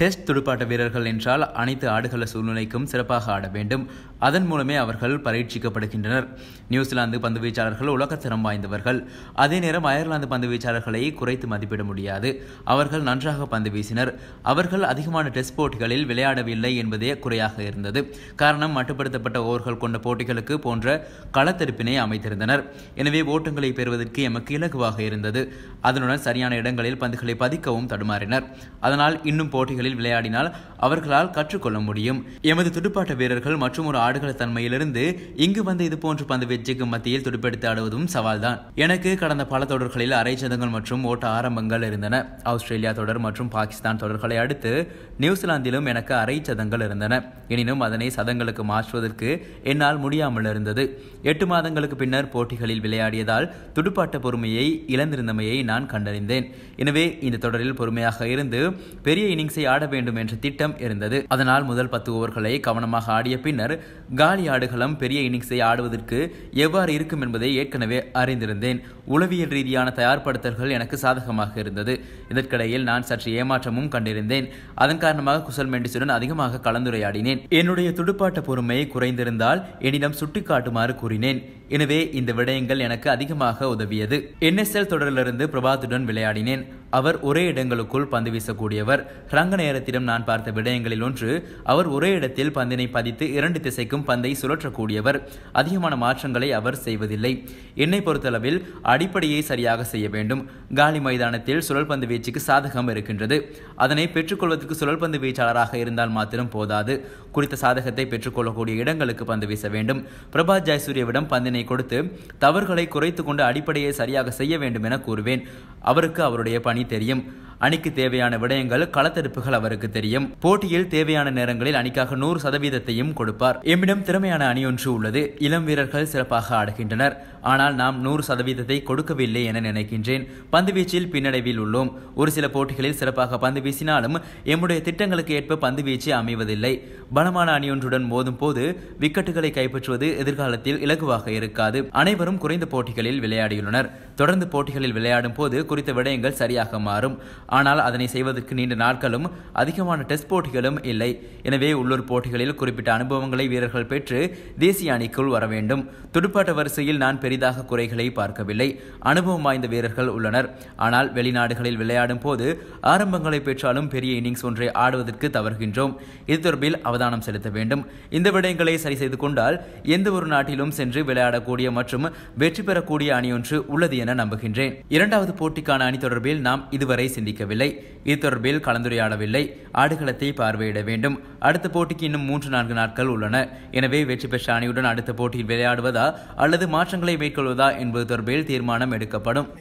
test துடுப்பாட்ட வீரர்கள் என்றால் அனைத்து ஆடுகள சூழ்நிலைக்கும் சிறப்பாக ஆட வேண்டும் அதன் மூலமே அவர்கள் பரீட்சிக்கப்படுகின்றனர் நியூசிலாந்து பந்து வீச்சாளர்கள் உலகத்தரம் வாய்ந்தவர்கள் அதே நேரம் அயர்லாந்து பந்து வீச்சாளர்களை குறைத்து மதிப்பிட முடியாது அவர்கள் நன்றாக பந்து வீசினர் அவர்கள் அதிகமான டெஸ்ட் போட்டிகளில் விளையாடவில்லை என்பதே குறையாக இருந்தது காரணம் மட்டுப்படுத்தப்பட்ட ஓவர்கள் கொண்ட போட்டிகளுக்கு போன்ற களத்தெடுப்பினை அமைத்திருந்தனர் எனவே ஓட்டங்களை பெறுவதற்கு எமக்கு இலகுவாக இருந்தது அதனுடன் சரியான இடங்களில் பந்துகளை பதிக்கவும் தடுமாறினர் அதனால் இன்னும் போட்டிகளில் விளையாட்டுகளில் விளையாடினால் அவர்களால் கற்றுக்கொள்ள முடியும் எமது துடுப்பாட்ட வீரர்கள் மற்றும் ஒரு ஆடுகள தன்மையிலிருந்து இங்கு வந்து போன்ற பந்து வெற்றிக்கு மத்தியில் துடுப்பெடுத்து ஆடுவதும் சவால்தான் எனக்கு கடந்த பல தொடர்களில் அரைச்சதங்கள் மற்றும் ஓட்ட ஆரம்பங்கள் இருந்தன ஆஸ்திரேலியா தொடர் மற்றும் பாகிஸ்தான் தொடர்களை அடுத்து நியூசிலாந்திலும் எனக்கு அரை சதங்கள் இருந்தன எனினும் அதனை சதங்களுக்கு மாற்றுவதற்கு என்னால் முடியாமல் இருந்தது எட்டு மாதங்களுக்கு பின்னர் போட்டிகளில் விளையாடியதால் துடுப்பாட்ட பொறுமையை இழந்திருந்தமையை நான் கண்டறிந்தேன் எனவே இந்த தொடரில் பொறுமையாக இருந்து பெரிய இன்னிங்ஸை விளையாட வேண்டும் என்ற திட்டம் இருந்தது அதனால் முதல் பத்து ஓவர்களை கவனமாக ஆடிய பின்னர் காலி ஆடுகளம் பெரிய இன்னிங்ஸை ஆடுவதற்கு எவ்வாறு இருக்கும் என்பதை ஏற்கனவே அறிந்திருந்தேன் உளவியல் ரீதியான தயார்படுத்தல்கள் எனக்கு சாதகமாக இருந்தது இதற்கிடையில் நான் சற்று ஏமாற்றமும் கண்டிருந்தேன் அதன் காரணமாக குசல் மெண்டிசுடன் அதிகமாக கலந்துரையாடினேன் என்னுடைய துடுப்பாட்ட பொறுமை குறைந்திருந்தால் என்னிடம் சுட்டிக்காட்டுமாறு கூறினேன் எனவே இந்த விடயங்கள் எனக்கு அதிகமாக உதவியது என்எஸ்எல் தொடரிலிருந்து பிரபாத்துடன் விளையாடினேன் அவர் ஒரே இடங்களுக்குள் பந்து வீசக்கூடியவர் ரங்க நேரத்திடம் நான் பார்த்த விடயங்களில் ஒன்று அவர் ஒரே இடத்தில் பந்தினை பதித்து இரண்டு திசைக்கும் பந்தை சுழற்றக்கூடியவர் அதிகமான மாற்றங்களை அவர் செய்வதில்லை என்னை பொறுத்தளவில் அடிப்படையை சரியாக செய்ய வேண்டும் காலி மைதானத்தில் சுழல்பந்து வீச்சுக்கு சாதகம் இருக்கின்றது அதனை பெற்றுக்கொள்வதற்கு சுழல்பந்து வீச்சாளராக இருந்தால் மாத்திரம் போதாது குறித்த சாதகத்தை பெற்றுக்கொள்ளக்கூடிய இடங்களுக்கு பந்து வீச வேண்டும் பிரபாத் ஜெயசூரியவிடம் பந்தினை கொடுத்து தவறுகளை குறைத்துக்கொண்டு கொண்டு அடிப்படையை சரியாக செய்ய வேண்டும் என கூறுவேன் அவருக்கு அவருடைய பணி தெரியும் அணிக்கு தேவையான விடயங்கள் களத்தெடுப்புகள் அவருக்கு தெரியும் போட்டியில் தேவையான நேரங்களில் அணிக்காக நூறு சதவீதத்தையும் கொடுப்பார் எம்மிடம் திறமையான அணி ஒன்று உள்ளது இளம் வீரர்கள் சிறப்பாக ஆடுகின்றனர் ஆனால் நாம் நூறு சதவீதத்தை கொடுக்கவில்லை என நினைக்கின்றேன் பந்துவீச்சில் பின்னடைவில் உள்ளோம் ஒரு சில போட்டிகளில் சிறப்பாக பந்து வீசினாலும் எம்முடைய திட்டங்களுக்கு ஏற்ப பந்து வீச்சு அமைவதில்லை பலமான அணியொன்றுடன் மோதும் போது விக்கெட்டுகளை கைப்பற்றுவது எதிர்காலத்தில் இலகுவாக இருக்காது அனைவரும் குறைந்த போட்டிகளில் விளையாடியுள்ளனர் தொடர்ந்து போட்டிகளில் விளையாடும் போது குறித்த விடயங்கள் சரியாக மாறும் ஆனால் அதனை செய்வதற்கு நீண்ட நாட்களும் அதிகமான டெஸ்ட் போட்டிகளும் இல்லை எனவே உள்ளூர் போட்டிகளில் குறிப்பிட்ட அனுபவங்களை வீரர்கள் பெற்று தேசிய அணிக்குள் வர வேண்டும் துடுப்பாட்ட வரிசையில் நான் பெரிதாக குறைகளை பார்க்கவில்லை அனுபவம் வாய்ந்த வீரர்கள் உள்ளனர் ஆனால் வெளிநாடுகளில் விளையாடும் போது ஆரம்பங்களை பெற்றாலும் பெரிய இன்னிங்ஸ் ஒன்றை ஆடுவதற்கு தவறுகின்றோம் இது தொடர்பில் அவதானம் செலுத்த வேண்டும் இந்த விடயங்களை சரி செய்து கொண்டால் எந்த ஒரு நாட்டிலும் சென்று விளையாடக்கூடிய மற்றும் வெற்றி பெறக்கூடிய அணி ஒன்று உள்ளது என நம்புகின்றேன் இரண்டாவது போட்டிக்கான அணி தொடர்பில் நாம் இதுவரை சிந்திக்க தெரிவிக்கவில்லை இது தொடர்பில் கலந்துரையாடவில்லை ஆடுகளத்தை பார்வையிட வேண்டும் அடுத்த போட்டிக்கு இன்னும் மூன்று நான்கு நாட்கள் உள்ளன எனவே வெற்றி பெற்ற அணியுடன் அடுத்த போட்டியில் விளையாடுவதா அல்லது மாற்றங்களை மேற்கொள்வதா என்பது தொடர்பில் தீர்மானம் எடுக்கப்படும்